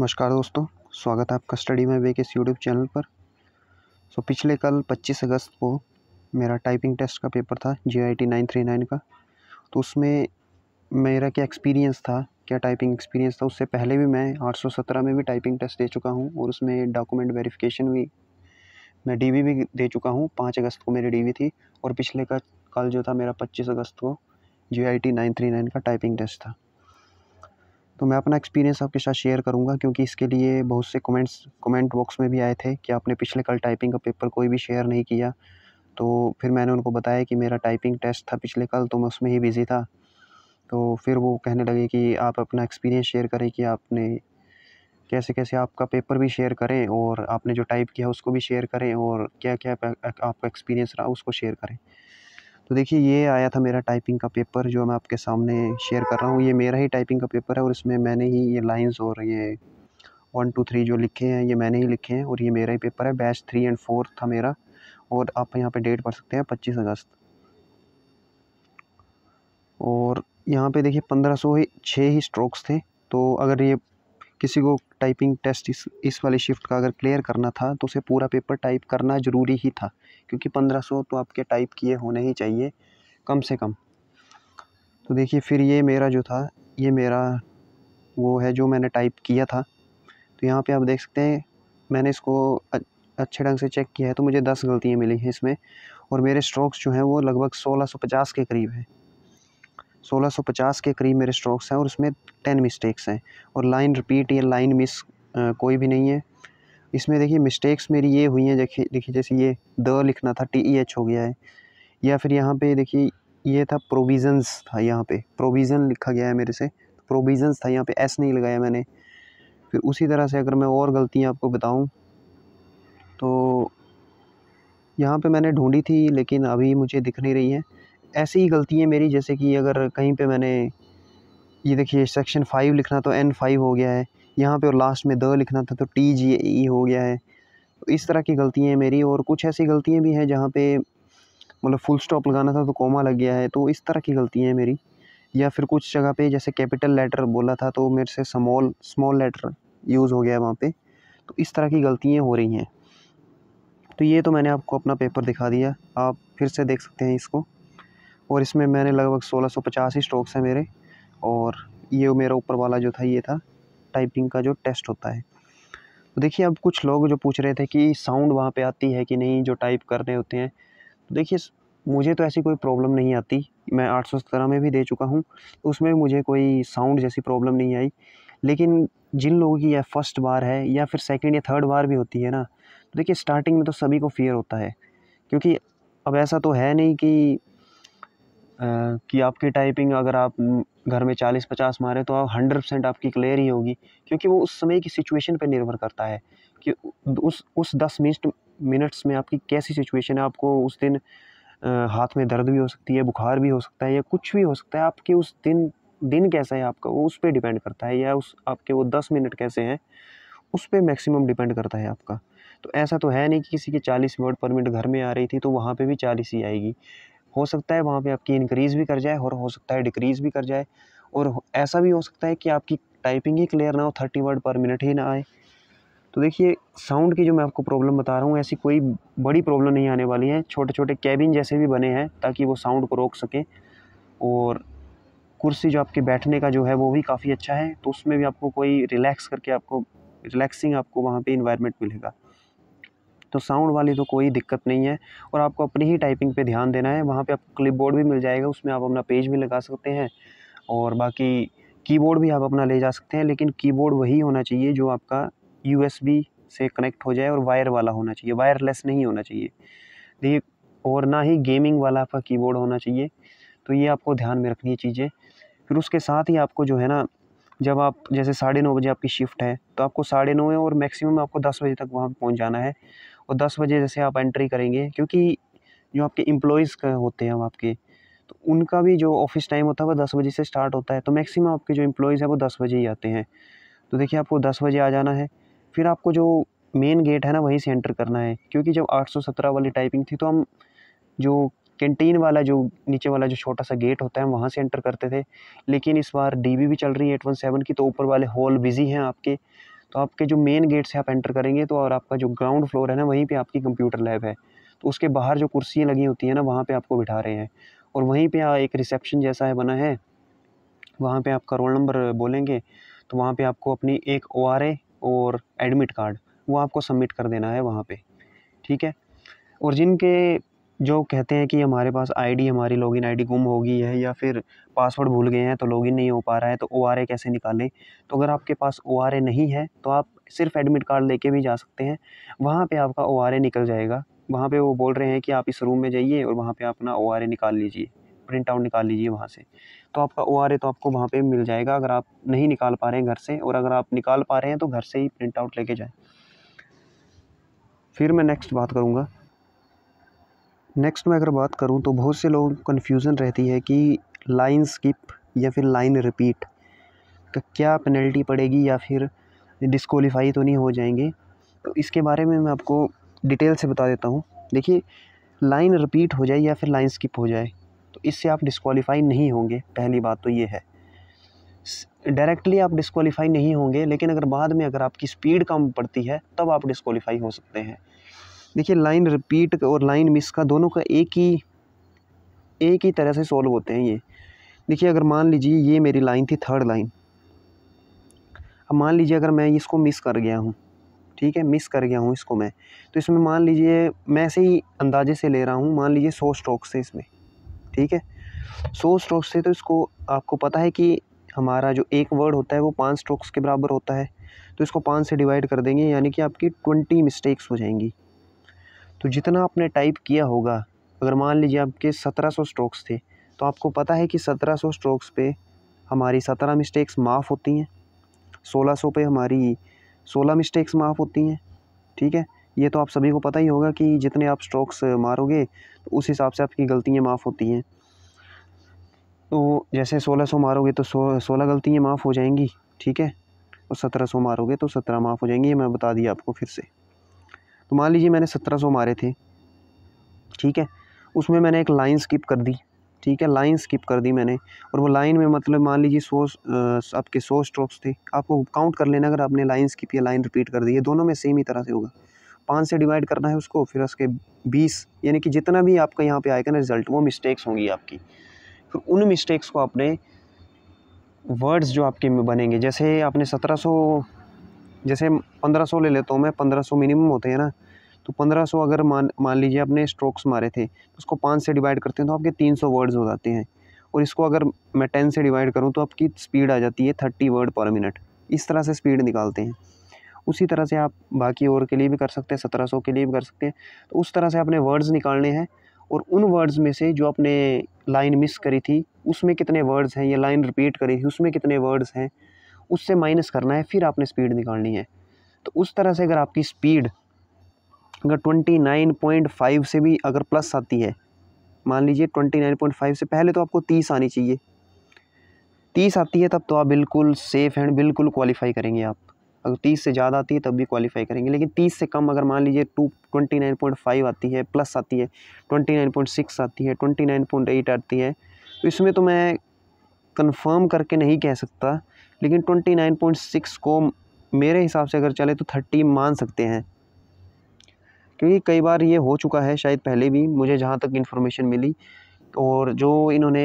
नमस्कार दोस्तों स्वागत है आपका स्टडी में वे के इस यूट्यूब चैनल पर सो so, पिछले कल 25 अगस्त को मेरा टाइपिंग टेस्ट का पेपर था J I T nine three nine का तो उसमें मेरा क्या एक्सपीरियंस था क्या टाइपिंग एक्सपीरियंस था उससे पहले भी मैं 817 में भी टाइपिंग टेस्ट दे चुका हूँ और उसमें डॉक्यूमेंट वेरिफिकेशन भी मैं डी भी दे चुका हूँ पाँच अगस्त को मेरी डी थी और पिछले का कल जो था मेरा पच्चीस अगस्त को J I T nine three nine का टाइपिंग टेस्ट था तो मैं अपना एक्सपीरियंस आपके साथ शेयर करूँगा क्योंकि इसके लिए बहुत से कमेंट्स कमेंट बॉक्स में भी आए थे कि आपने पिछले कल टाइपिंग का पेपर कोई भी शेयर नहीं किया तो फिर मैंने उनको बताया कि मेरा टाइपिंग टेस्ट था पिछले कल तो मैं उसमें ही बिज़ी था तो फिर वो कहने लगे कि आप अपना एक्सपीरियंस शेयर करें कि आपने कैसे कैसे आपका पेपर भी शेयर करें और आपने जो टाइप किया उसको भी शेयर करें और क्या क्या आपका एक्सपीरियंस रहा उसको शेयर करें तो देखिए ये आया था मेरा टाइपिंग का पेपर जो मैं आपके सामने शेयर कर रहा हूँ ये मेरा ही टाइपिंग का पेपर है और इसमें मैंने ही ये लाइंस और ये वन टू थ्री जो लिखे हैं ये मैंने ही लिखे हैं और ये मेरा ही पेपर है बैच थ्री एंड फोर था मेरा और आप यहाँ पे डेट पढ़ सकते हैं पच्चीस अगस्त और यहाँ पे देखिए पंद्रह सौ छः ही स्ट्रोक्स थे तो अगर ये किसी को टाइपिंग टेस्ट इस इस वाले शिफ्ट का अगर क्लियर करना था तो उसे पूरा पेपर टाइप करना ज़रूरी ही था क्योंकि पंद्रह सौ तो आपके टाइप किए होने ही चाहिए कम से कम तो देखिए फिर ये मेरा जो था ये मेरा वो है जो मैंने टाइप किया था तो यहाँ पे आप देख सकते हैं मैंने इसको अच्छे ढंग से चेक किया है तो मुझे दस गलतियाँ मिली हैं इसमें और मेरे स्ट्रोक्स जो हैं वो लगभग सोलह सौ पचास के करीब हैं 1650 के करीब मेरे स्ट्रोक्स हैं और उसमें 10 मिस्टेक्स हैं और लाइन रिपीट या लाइन मिस कोई भी नहीं है इसमें देखिए मिस्टेक्स मेरी ये हुई हैं देखिए देखिए जैसे ये द लिखना था टी ई एच हो गया है या फिर यहाँ पे देखिए ये था प्रोविज़न्स था यहाँ पे प्रोविज़न लिखा गया है मेरे से प्रोविज़न्स था यहाँ पे एस नहीं लगाया मैंने फिर उसी तरह से अगर मैं और गलतियाँ आपको बताऊँ तो यहाँ पे मैंने ढूंढी थी लेकिन अभी मुझे दिख नहीं रही है ऐसी ही गलती है मेरी जैसे कि अगर कहीं पे मैंने ये देखिए सेक्शन फ़ाइव लिखना तो एन फाइव हो गया है यहाँ पे और लास्ट में द लिखना था तो टी जी ई हो गया है तो इस तरह की गलतियाँ हैं मेरी और कुछ ऐसी गलतियाँ भी हैं जहाँ पे मतलब फुल स्टॉप लगाना था तो कोमा लग गया है तो इस तरह की गलतियाँ हैं मेरी या फिर कुछ जगह पर जैसे कैपिटल लेटर बोला था तो मेरे से स्मॉल स्मॉल लेटर यूज़ हो गया है वहाँ पर तो इस तरह की गलतियाँ हो रही हैं तो ये तो मैंने आपको अपना पेपर दिखा दिया आप फिर से देख सकते हैं इसको और इसमें मैंने लगभग सोलह सौ पचास ही स्ट्रोक्स हैं मेरे और ये मेरा ऊपर वाला जो था ये था टाइपिंग का जो टेस्ट होता है तो देखिए अब कुछ लोग जो पूछ रहे थे कि साउंड वहाँ पे आती है कि नहीं जो टाइप करने होते हैं तो देखिए मुझे तो ऐसी कोई प्रॉब्लम नहीं आती मैं आठ सौ सत्रह में भी दे चुका हूँ उसमें मुझे कोई साउंड जैसी प्रॉब्लम नहीं आई लेकिन जिन लोगों की यह फर्स्ट बार है या फिर सेकेंड या थर्ड बार भी होती है ना तो देखिए स्टार्टिंग में तो सभी को फियर होता है क्योंकि अब ऐसा तो है नहीं कि कि आपकी टाइपिंग अगर आप घर में चालीस पचास मारें तो आप हंड्रेड परसेंट आपकी क्लियर ही होगी क्योंकि वो उस समय की सिचुएशन पर निर्भर करता है कि उस उस दस मिनट मिनट्स में आपकी कैसी सिचुएशन है आपको उस दिन हाथ में दर्द भी हो सकती है बुखार भी हो सकता है या कुछ भी हो सकता है आपके उस दिन दिन कैसा है आपका वो उस पर डिपेंड करता है या उस आपके वो दस मिनट कैसे हैं उस पर मैक्सिमम डिपेंड करता है आपका तो ऐसा तो है नहीं कि किसी के चालीस वर्ड पर मिनट घर में आ रही थी तो वहाँ पे भी चालीस ही आएगी हो सकता है वहाँ पे आपकी इंक्रीज़ भी कर जाए और हो सकता है डिक्रीज़ भी कर जाए और ऐसा भी हो सकता है कि आपकी टाइपिंग ही क्लियर ना हो थर्टी वर्ड पर मिनट ही ना आए तो देखिए साउंड की जो मैं आपको प्रॉब्लम बता रहा हूँ ऐसी कोई बड़ी प्रॉब्लम नहीं आने वाली है छोटे छोटे कैबिन जैसे भी बने हैं ताकि वो साउंड को रोक सकें और कुर्सी जो आपके बैठने का जो है वो भी काफ़ी अच्छा है तो उसमें भी आपको कोई रिलैक्स करके आपको रिलैक्सिंग आपको वहाँ पे इन्वायरमेंट मिलेगा तो साउंड वाली तो कोई दिक्कत नहीं है और आपको अपनी ही टाइपिंग पे ध्यान देना है वहाँ पे आपको क्लिप भी मिल जाएगा उसमें आप अपना पेज भी लगा सकते हैं और बाकी कीबोर्ड भी आप अपना ले जा सकते हैं लेकिन कीबोर्ड वही होना चाहिए जो आपका यू से कनेक्ट हो जाए और वायर वाला होना चाहिए वायरलेस नहीं होना चाहिए देखिए और ना ही गेमिंग वाला आपका की होना चाहिए तो ये आपको ध्यान में रखनी है चीज़ें फिर उसके साथ ही आपको जो है ना जब आप जैसे साढ़े नौ बजे आपकी शिफ्ट है तो आपको साढ़े नौ और मैक्सिमम आपको दस बजे तक वहाँ पहुँच जाना है और दस बजे जैसे आप एंट्री करेंगे क्योंकि जो आपके इम्प्लॉयज़ का होते हैं आपके तो उनका भी जो ऑफिस टाइम होता है वो दस बजे से स्टार्ट होता है तो मैक्सिमम आपके जो एम्प्लॉयज़ हैं वो दस बजे ही आते हैं तो देखिए आपको दस बजे आ जाना है फिर आपको जो मेन गेट है ना वहीं से एंटर करना है क्योंकि जब 817 वाली टाइपिंग थी तो हम जो कैंटीन वाला जो नीचे वाला जो छोटा सा गेट होता है हम वहाँ से एंटर करते थे लेकिन इस बार डीबी भी चल रही है एट वन सेवन की तो ऊपर वाले हॉल बिज़ी हैं आपके तो आपके जो मेन गेट से आप एंटर करेंगे तो और आपका जो ग्राउंड फ्लोर है ना वहीं पर आपकी कंप्यूटर लैब है तो उसके बाहर जो कुर्सियाँ लगी होती हैं ना वहाँ पर आपको बिठा रहे हैं और वहीं पर एक रिसेप्शन जैसा है बना है वहाँ पे आपका रोल नंबर बोलेंगे तो वहाँ पर आपको अपनी एक ओ और एडमिट कार्ड वो आपको सबमिट कर देना है वहाँ पे ठीक है और जिनके जो कहते हैं कि हमारे पास आईडी हमारी लॉगिन आईडी गुम हो गई है या फिर पासवर्ड भूल गए हैं तो लॉगिन नहीं हो पा रहा है तो ओ आर ए कैसे निकालें तो अगर आपके पास ओ आर ए नहीं है तो आप सिर्फ एडमिट कार्ड लेके भी जा सकते हैं वहाँ पे आपका ओ आर ए निकल जाएगा वहाँ पे वो बोल रहे हैं कि आप इस रूम में जाइए और वहाँ पर अपना ओ आर ए निकाल लीजिए प्रिंट आउट निकाल लीजिए वहाँ से तो आपका ओ आर ए तो आपको वहाँ पर मिल जाएगा अगर आप नहीं निकाल पा रहे हैं घर से और अगर आप निकाल पा रहे हैं तो घर से ही प्रिंट आउट लेके जाएँ फिर मैं नेक्स्ट बात करूँगा नेक्स्ट मैं अगर बात करूँ तो बहुत से लोगों को कन्फ्यूज़न रहती है कि लाइन स्किप या फिर लाइन रिपीट का क्या पेनल्टी पड़ेगी या फिर डिसक्वालीफाई तो नहीं हो जाएंगे तो इसके बारे में मैं आपको डिटेल से बता देता हूँ देखिए लाइन रिपीट हो जाए या फिर लाइन स्किप हो जाए तो इससे आप डिसक्वालीफाई नहीं होंगे पहली बात तो ये है डायरेक्टली आप डिसक्वालीफाई नहीं होंगे लेकिन अगर बाद में अगर आपकी स्पीड कम पड़ती है तब आप डिसक्वालीफाई हो सकते हैं देखिए लाइन रिपीट और लाइन मिस का दोनों का एक ही एक ही तरह से सॉल्व होते हैं ये देखिए अगर मान लीजिए ये मेरी लाइन थी थर्ड लाइन अब मान लीजिए अगर मैं इसको मिस कर गया हूँ ठीक है मिस कर गया हूँ इसको मैं तो इसमें मान लीजिए मैं ऐसे ही अंदाजे से ले रहा हूँ मान लीजिए सौ स्ट्रोक से इसमें ठीक है सौ स्ट्रोक से तो इसको आपको पता है कि हमारा जो एक वर्ड होता है वो पाँच स्ट्रोक्स के बराबर होता है तो इसको पाँच से डिवाइड कर देंगे यानी कि आपकी ट्वेंटी मिस्टेक्स हो जाएंगी तो जितना आपने टाइप किया होगा अगर मान लीजिए आपके सत्रह सौ स्ट्रोक्स थे तो आपको पता है कि सत्रह सौ स्ट्रोक्स पे हमारी सत्रह मिस्टेक्स माफ़ होती हैं सोलह सौ पे हमारी सोलह मिस्टेक्स माफ़ होती हैं ठीक है ये तो आप सभी को पता ही होगा कि जितने आप स्ट्रोक्स मारोगे तो उस हिसाब से आपकी गलतियाँ माफ़ होती हैं तो जैसे सोलह सौ मारोगे तो सो सोलह गलतियाँ माफ़ हो जाएंगी ठीक है और सत्रह सौ मारोगे तो सत्रह माफ़ हो जाएंगी ये मैं बता दिया आपको फिर से तो मान लीजिए मैंने सत्रह सौ मारे थे ठीक है उसमें मैंने एक लाइन स्किप कर दी ठीक है लाइन स्किप कर दी मैंने और वो लाइन में मतलब मान लीजिए सौ आपके सौ स्ट्रोक्स थे आपको काउंट कर लेना अगर आपने लाइन स्किप या लाइन रिपीट कर दी है दोनों में सेम ही तरह से होगा पाँच से डिवाइड करना है उसको फिर उसके बीस यानी कि जितना भी आपका यहाँ पे आएगा ना रिजल्ट वो मिस्टेक्स होंगी आपकी फिर उन मिस्टेक्स को आपने वर्ड्स जो आपके में बनेंगे जैसे आपने सत्रह सौ जैसे पंद्रह सौ ले लेता हूँ मैं पंद्रह सौ मिनिमम होते हैं ना तो पंद्रह सौ अगर मान मान लीजिए आपने स्ट्रोक्स मारे थे तो उसको पाँच से डिवाइड करते हैं तो आपके तीन सौ वर्ड्स हो जाते हैं और इसको अगर मैं टेन से डिवाइड करूँ तो आपकी स्पीड आ जाती है थर्टी वर्ड पर मिनट इस तरह से स्पीड निकालते हैं उसी तरह से आप बाकी और के लिए भी कर सकते हैं सत्रह सौ के लिए भी कर सकते हैं तो उस तरह से आपने वर्ड्स निकालने हैं और उन वर्ड्स में से जो आपने लाइन मिस करी थी उसमें कितने वर्ड्स हैं या लाइन रिपीट करी थी उसमें कितने वर्ड्स हैं उससे माइनस करना है फिर आपने स्पीड निकालनी है तो उस तरह से अगर आपकी स्पीड अगर ट्वेंटी नाइन पॉइंट फाइव से भी अगर प्लस आती है मान लीजिए ट्वेंटी नाइन पॉइंट फाइव से पहले तो आपको तीस आनी चाहिए तीस आती है तब तो आप बिल्कुल सेफ़ हैंड बिल्कुल क्वालिफाई करेंगे आप अगर तीस से ज़्यादा आती है तब भी क्वालिफाई करेंगे लेकिन तीस से कम अगर मान लीजिए two twenty nine point five आती है प्लस आती है ट्वेंटी नाइन पॉइंट सिक्स आती है ट्वेंटी नाइन पॉइंट एट आती है तो इसमें तो मैं कन्फर्म करके नहीं कह सकता लेकिन ट्वेंटी नाइन पॉइंट सिक्स को मेरे हिसाब से अगर चले तो थर्टी मान सकते हैं क्योंकि कई बार ये हो चुका है शायद पहले भी मुझे जहाँ तक इन्फॉर्मेशन मिली और जो इन्होंने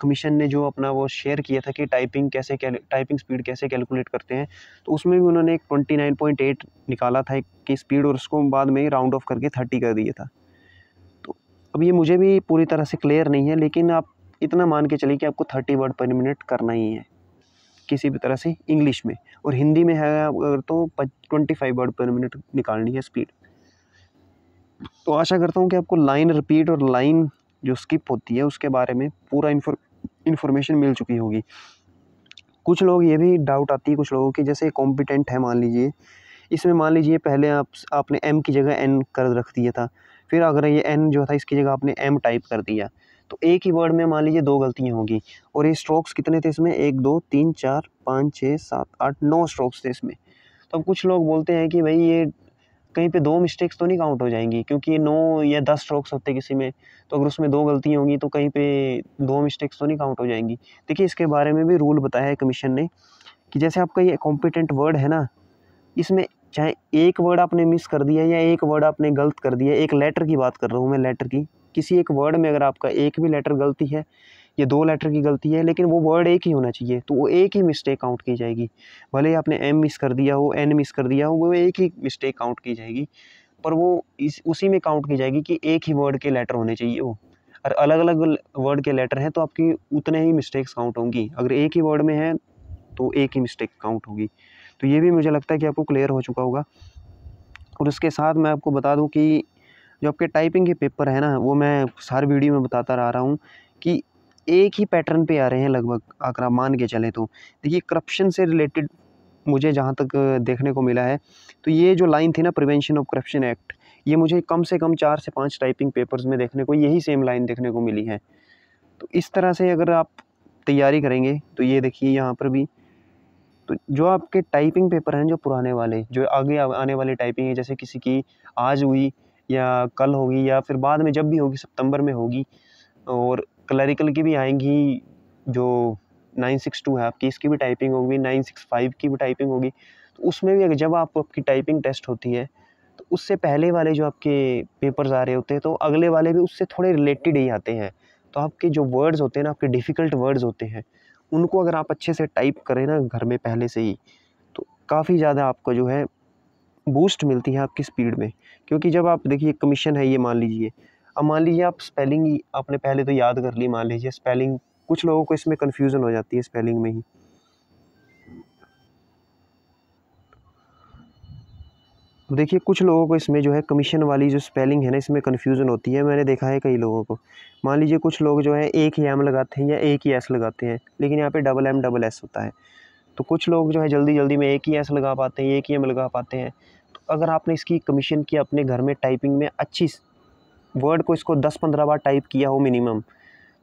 कमीशन ने जो अपना वो शेयर किया था कि टाइपिंग कैसे टाइपिंग स्पीड कैसे कैलकुलेट करते हैं तो उसमें भी उन्होंने एक ट्वेंटी नाइन पॉइंट एट निकाला था कि स्पीड और उसको बाद में राउंड ऑफ करके थर्टी कर दिया था तो अब ये मुझे भी पूरी तरह से क्लियर नहीं है लेकिन आप इतना मान के चलिए कि आपको थर्टी वर्ड पर मिनट करना ही है किसी भी तरह से इंग्लिश में और हिंदी में है अगर तो twenty five word per minute निकालनी है स्पीड तो आशा करता हूँ कि आपको लाइन रिपीट और लाइन जो स्किप होती है उसके बारे में पूरा इन्फॉर्मेशन मिल चुकी होगी कुछ लोग ये भी डाउट आती है कुछ लोगों की जैसे कॉम्पिटेंट है मान लीजिए इसमें मान लीजिए पहले आप आपने एम की जगह एन कर रख दिया था फिर अगर ये एन जो था इसकी जगह आपने एम टाइप कर दिया तो एक ही वर्ड में मान लीजिए दो गलतियाँ होंगी और ये स्ट्रोक्स कितने थे इसमें एक दो तीन चार पाँच छः सात आठ नौ स्ट्रोक्स थे इसमें तो अब कुछ लोग बोलते हैं कि भाई ये कहीं पे दो मिस्टेक्स तो नहीं काउंट हो जाएंगी क्योंकि ये नौ या दस स्ट्रोक्स होते किसी में तो अगर उसमें दो गलतियाँ होंगी तो कहीं पे दो मिस्टेक्स तो नहीं काउंट हो जाएंगी देखिए इसके बारे में भी रूल बताया है कमीशन ने कि जैसे आपका ये कॉम्पिटेंट वर्ड है ना इसमें चाहे एक वर्ड आपने मिस कर दिया या एक वर्ड आपने गलत कर दिया एक लेटर की बात कर रहा हूँ मैं लेटर की किसी एक वर्ड में अगर आपका एक भी लेटर गलती है या दो लेटर की गलती है लेकिन वो वर्ड एक ही होना चाहिए तो वो एक ही मिस्टेक काउंट की जाएगी भले ही आपने एम मिस कर दिया हो एन मिस कर दिया हो वो एक ही मिस्टेक काउंट की जाएगी पर वो इस उसी में काउंट की जाएगी कि एक ही वर्ड के लेटर होने चाहिए वो और अलग अलग वर्ड के लेटर हैं तो आपकी उतने ही मिस्टेक्स काउंट होंगी अगर एक ही वर्ड में है तो एक ही मिस्टेक काउंट होगी तो ये भी मुझे लगता है कि आपको क्लियर हो चुका होगा और उसके साथ मैं आपको बता दूं कि जो आपके टाइपिंग के पेपर है ना वो मैं हर वीडियो में बताता रह रहा हूँ कि एक ही पैटर्न पे आ रहे हैं लगभग आकर मान के चले तो देखिए करप्शन से रिलेटेड मुझे जहाँ तक देखने को मिला है तो ये जो लाइन थी ना प्रिवेंशन ऑफ करप्शन एक्ट ये मुझे कम से कम चार से पाँच टाइपिंग पेपर्स में देखने को यही सेम लाइन देखने को मिली है तो इस तरह से अगर आप तैयारी करेंगे तो ये देखिए यहाँ पर भी तो जो आपके टाइपिंग पेपर हैं जो पुराने वाले जो आगे आने वाले टाइपिंग है जैसे किसी की आज हुई या कल होगी या फिर बाद में जब भी होगी सितंबर में होगी और क्लरिकल की भी आएंगी जो नाइन सिक्स टू है आपकी इसकी भी टाइपिंग होगी नाइन सिक्स फाइव की भी टाइपिंग होगी तो उसमें भी अगर जब आप आपकी टाइपिंग टेस्ट होती है तो उससे पहले वाले जो आपके पेपर्स आ रहे होते हैं तो अगले वाले भी उससे थोड़े रिलेटेड ही आते हैं तो आपके जो वर्ड्स होते हैं ना आपके डिफ़िकल्ट वर्ड्स होते हैं उनको अगर आप अच्छे से टाइप करें ना घर में पहले से ही तो काफ़ी ज़्यादा आपका जो है बूस्ट मिलती है आपकी स्पीड में क्योंकि जब आप देखिए कमीशन है ये मान लीजिए अब मान लीजिए आप स्पेलिंग ही आपने पहले तो याद कर ली मान लीजिए स्पेलिंग कुछ लोगों को इसमें कन्फ्यूज़न हो जाती है स्पेलिंग में ही देखिए कुछ लोगों को इसमें जो है कमीशन वाली जो स्पेलिंग है ना इसमें कन्फ्यूज़न होती है मैंने देखा है कई लोगों को मान लीजिए कुछ लोग जो है एक ही एम लगाते हैं या एक ही एस लगाते हैं लेकिन यहाँ पे डबल एम डबल एस होता है तो कुछ लोग जो है जल्दी जल्दी में एक ही एस लगा पाते हैं एक ही एम लगा पाते हैं तो अगर आपने इसकी कमीशन की अपने घर में टाइपिंग में अच्छी वर्ड को इसको दस पंद्रह बार टाइप किया हो मिनिमम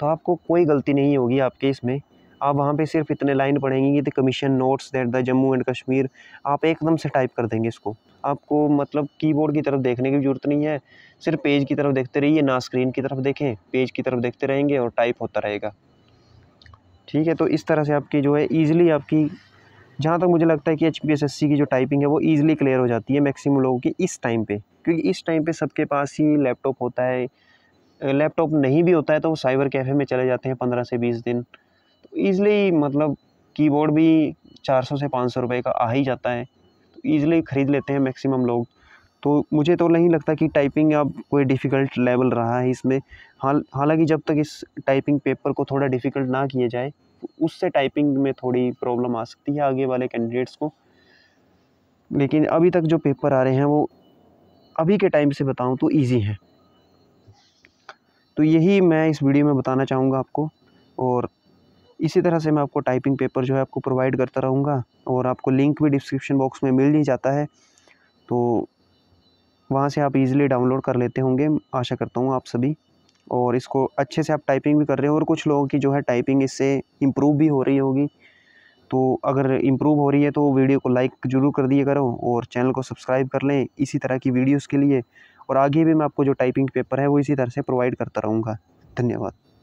तो आपको कोई गलती नहीं होगी आपके इसमें आप वहाँ पे सिर्फ इतने लाइन पढ़ेंगे कि the commission notes that the Jammu and Kashmir आप एकदम से टाइप कर देंगे इसको आपको मतलब कीबोर्ड की तरफ देखने की ज़रूरत नहीं है सिर्फ पेज की तरफ देखते रहिए ना स्क्रीन की तरफ देखें पेज की तरफ देखते रहेंगे और टाइप होता रहेगा ठीक है तो इस तरह से आपकी जो है ईज़िली आपकी जहाँ तक मुझे लगता है कि H P S S C की जो टाइपिंग है वो ईज़िली क्लियर हो जाती है मैक्सिमम लोगों की इस टाइम पे क्योंकि इस टाइम पे सबके पास ही लैपटॉप होता है लैपटॉप नहीं भी होता है तो वो साइबर कैफ़े में चले जाते हैं पंद्रह से बीस दिन तो ईज़िली मतलब कीबोर्ड भी चार सौ से पाँच सौ रुपये का आ ही जाता है तो ईज़िली ख़रीद लेते हैं मैक्सिमम लोग तो मुझे तो नहीं लगता कि टाइपिंग अब कोई डिफ़िकल्ट लेवल रहा है इसमें हाल हालांकि जब तक इस टाइपिंग पेपर को थोड़ा डिफ़िकल्ट ना किया जाए तो उससे टाइपिंग में थोड़ी प्रॉब्लम आ सकती है आगे वाले कैंडिडेट्स को लेकिन अभी तक जो पेपर आ रहे हैं वो अभी के टाइम से बताऊँ तो ईज़ी है तो यही मैं इस वीडियो में बताना चाहूँगा आपको और इसी तरह से मैं आपको टाइपिंग पेपर जो है आपको प्रोवाइड करता रहूँगा और आपको लिंक भी डिस्क्रिप्शन बॉक्स में मिल ही जाता है तो वहाँ से आप इजीली डाउनलोड कर लेते होंगे आशा करता हूँ आप सभी और इसको अच्छे से आप टाइपिंग भी कर रहे हो और कुछ लोगों की जो है टाइपिंग इससे इम्प्रूव भी हो रही होगी तो अगर इम्प्रूव हो रही है तो वीडियो को लाइक जरूर कर दिया करो और चैनल को सब्सक्राइब कर लें इसी तरह की वीडियोज़ के लिए और आगे भी मैं आपको जो टाइपिंग पेपर है वो इसी तरह से प्रोवाइड करता रहूँगा धन्यवाद